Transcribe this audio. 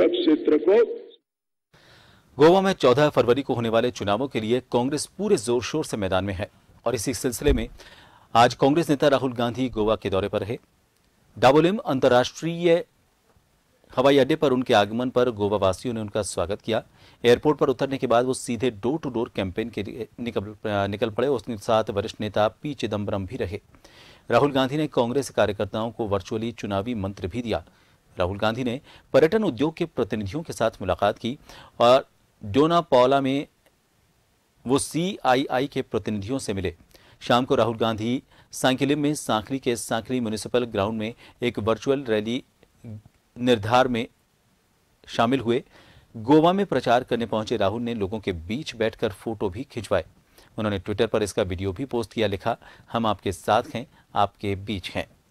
क्षेत्र को गोवा में 14 फरवरी को होने वाले चुनावों के लिए कांग्रेस पूरे जोर शोर से मैदान में है और इसी सिलसिले में आज कांग्रेस नेता राहुल गांधी गोवा के दौरे पर रहे डाबोलिम अंतर्राष्ट्रीय हवाई अड्डे पर उनके आगमन पर गोवा वासियों ने उनका स्वागत किया एयरपोर्ट पर उतरने के बाद वो सीधे डोर टू डोर कैंपेन के लिए निकल निकल पड़े उसके साथ वरिष्ठ नेता पी चिदम्बरम भी रहे राहुल गांधी ने कांग्रेस कार्यकर्ताओं को वर्चुअली चुनावी मंत्र भी दिया राहुल गांधी ने पर्यटन उद्योग के प्रतिनिधियों के साथ मुलाकात की और पौला में वो सीआईआई के प्रतिनिधियों से मिले शाम को राहुल गांधी सांकिलिम में सांकली के सांकली म्यूनिसिपल ग्राउंड में एक वर्चुअल रैली निर्धार में शामिल हुए गोवा में प्रचार करने पहुंचे राहुल ने लोगों के बीच बैठकर फोटो भी खिंचवाए उन्होंने ट्विटर पर इसका वीडियो भी पोस्ट किया लिखा हम आपके साथ हैं आपके बीच हैं